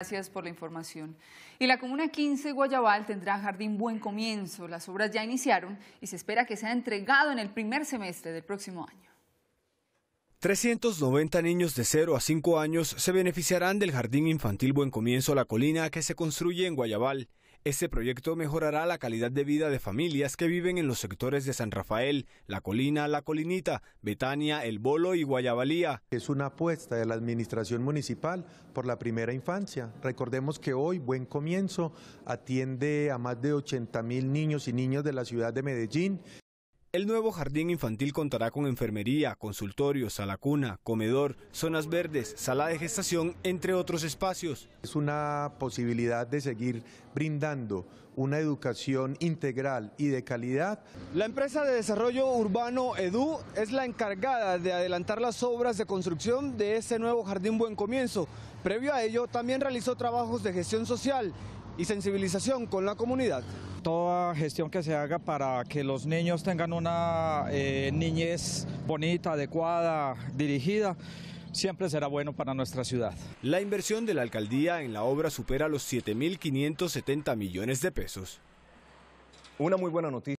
Gracias por la información. Y la Comuna 15 Guayabal tendrá jardín buen comienzo. Las obras ya iniciaron y se espera que sea entregado en el primer semestre del próximo año. 390 niños de 0 a 5 años se beneficiarán del Jardín Infantil Buen Comienzo La Colina que se construye en Guayabal. Este proyecto mejorará la calidad de vida de familias que viven en los sectores de San Rafael, La Colina, La Colinita, Betania, El Bolo y Guayabalía. Es una apuesta de la Administración Municipal por la primera infancia. Recordemos que hoy Buen Comienzo atiende a más de 80 mil niños y niñas de la ciudad de Medellín. El nuevo jardín infantil contará con enfermería, consultorio, sala cuna, comedor, zonas verdes, sala de gestación, entre otros espacios. Es una posibilidad de seguir brindando una educación integral y de calidad. La empresa de desarrollo urbano EDU es la encargada de adelantar las obras de construcción de este nuevo jardín Buen Comienzo. Previo a ello, también realizó trabajos de gestión social y sensibilización con la comunidad. Toda gestión que se haga para que los niños tengan una eh, niñez bonita, adecuada, dirigida, siempre será bueno para nuestra ciudad. La inversión de la alcaldía en la obra supera los 7.570 millones de pesos. Una muy buena noticia.